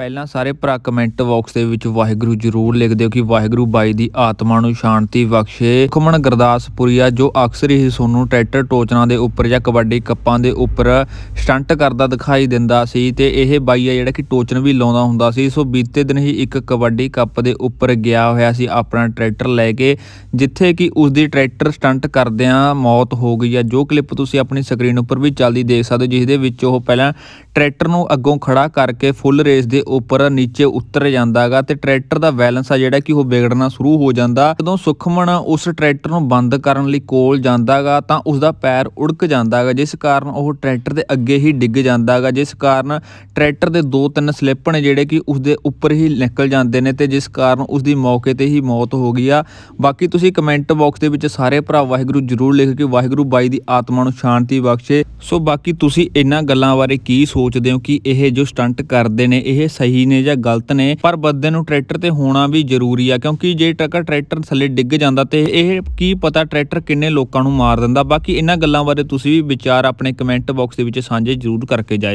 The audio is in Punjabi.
ਪਹਿਲਾਂ ਸਾਰੇ ਭਰਾ ਕਮੈਂਟ ਬਾਕਸ ਦੇ ਵਿੱਚ ਵਾਹਿਗੁਰੂ ਜਰੂਰ ਲਿਖ ਦਿਓ ਕਿ ਵਾਹਿਗੁਰੂ ਬਾਈ ਦੀ ਆਤਮਾ ਨੂੰ ਸ਼ਾਂਤੀ ਬਖਸ਼ੇ ਖੁਮਣ ਗਰਦਾਸਪੁਰੀਆ ਜੋ ਅਕਸਰ ਹੀ ਸੋਨੂੰ ਟਰੈਕਟਰ ਟੋਚਨਾ ਦੇ ਉੱਪਰ ਜਾਂ ਕਬੱਡੀ ਕੱਪਾਂ ਦੇ ਉੱਪਰ ਸਟੰਟ ਕਰਦਾ ਦਿਖਾਈ ਦਿੰਦਾ ਸੀ ਤੇ ਇਹ ਬਾਈ ਆ ਜਿਹੜਾ ਕਿ ਟੋਚਨ ਵੀ ਲਾਉਂਦਾ ਹੁੰਦਾ ਸੀ ਸੋ ਬੀਤੇ ਦਿਨ ਹੀ ਇੱਕ ਕਬੱਡੀ ਕੱਪ ਦੇ ਉੱਪਰ ਗਿਆ ਹੋਇਆ ਸੀ ਆਪਣਾ ਟਰੈਕਟਰ ਲੈ ਕੇ ਜਿੱਥੇ ਕਿ ਉਸ ਦੀ ਟਰੈਕਟਰ ਸਟੰਟ ਕਰਦਿਆਂ ਮੌਤ ਹੋ ਗਈ ਆ ਜੋ ਕਲਿੱਪ ਤੁਸੀਂ ਆਪਣੀ ਸਕਰੀਨ ਉੱਪਰ ਵੀ ਚੱਲਦੀ ਦੇਖ ਸਕਦੇ ਜਿਸ ਦੇ ਵਿੱਚ ਉਹ ਪਹਿਲਾਂ ਟਰੈਕਟਰ ਨੂੰ ਅੱਗੋਂ ਖੜਾ ਕਰਕੇ ਫੁੱਲ ਰੇਸ ਦੇ ਉੱਪਰ ਨੀਚੇ ਉਤਰ ਜਾਂਦਾਗਾ ਤੇ ਟਰੈਕਟਰ ਦਾ ਬੈਲੈਂਸ ਆ ਜਿਹੜਾ ਕਿ ਉਹ ਵਿਗੜਨਾ ਸ਼ੁਰੂ ਹੋ ਜਾਂਦਾ ਜਦੋਂ ਸੁਖਮਨ ਉਸ ਟਰੈਕਟਰ ਨੂੰ ਬੰਦ ਕਰਨ ਲਈ ਕੋਲ ਜਾਂਦਾਗਾ ਤਾਂ ਉਸ ਦਾ ਪੈਰ ਉੜਕ ਜਾਂਦਾਗਾ ਜਿਸ ਕਾਰਨ ਉਹ ਟਰੈਕਟਰ ਦੇ ਅੱਗੇ ਹੀ ਡਿੱਗ ਜਾਂਦਾਗਾ ਜਿਸ ਕਾਰਨ ਟਰੈਕਟਰ ਦੇ ਦੋ ਤਿੰਨ ਸਲਿੱਪ ਨੇ ਜਿਹੜੇ ਕਿ ਉਸ ਦੇ ਉੱਪਰ ਹੀ ਨਿਕਲ ਜਾਂਦੇ ਨੇ ਤੇ ਜਿਸ ਕਾਰਨ ਉਸ ਦੀ ਮੌਕੇ ਤੇ ਹੀ ਮੌਤ ਹੋ ਗਈ ਆ ਬਾਕੀ ਤੁਸੀਂ ਕਮੈਂਟ ਬਾਕਸ ਦੇ ਵਿੱਚ ਸਾਰੇ ਭਰਾ ਵਾਹਿਗੁਰੂ ਜਰੂਰ ਲਿਖ ਕੇ ਵਾਹਿਗੁਰੂ ਬਾਈ ਦੀ ਆਤਮਾ ਨੂੰ ਸ਼ਾਂਤੀ ਬਖਸ਼ੇ ਸੋ ਬਾਕੀ ਤੁਸੀਂ ਇਹਨਾਂ ਗੱਲਾਂ ਬਾਰੇ ਕੀ ਸੋਚਦੇ ਹੋ ਕਿ ਇਹ ਜੋ ਸਟੰਟ ਕਰਦੇ ਨੇ ਇਹ ਸਹੀ ਨੇ ਜਾਂ ਗਲਤ ਨੇ ਪਰ ਬੰਦੇ ਨੂੰ ਟਰੈਕਟਰ ਤੇ ਹੋਣਾ ਵੀ ਜ਼ਰੂਰੀ ਆ ਕਿਉਂਕਿ ਜੇ ਟਰੱਕਾ ਟਰੈਕਟਰ ਥੱਲੇ ਡਿੱਗ ਜਾਂਦਾ ਤੇ ਇਹ ਕੀ ਪਤਾ ਟਰੈਕਟਰ ਕਿੰਨੇ ਲੋਕਾਂ ਨੂੰ ਮਾਰ ਦਿੰਦਾ ਬਾਕੀ ਇਹਨਾਂ ਗੱਲਾਂ ਬਾਰੇ ਤੁਸੀਂ ਵੀ ਵਿਚਾਰ ਆਪਣੇ ਕਮੈਂਟ ਬਾਕਸ ਦੇ ਵਿੱਚ ਸਾਂਝੇ ਜ਼ਰੂਰ ਕਰਕੇ ਜਾਇਓ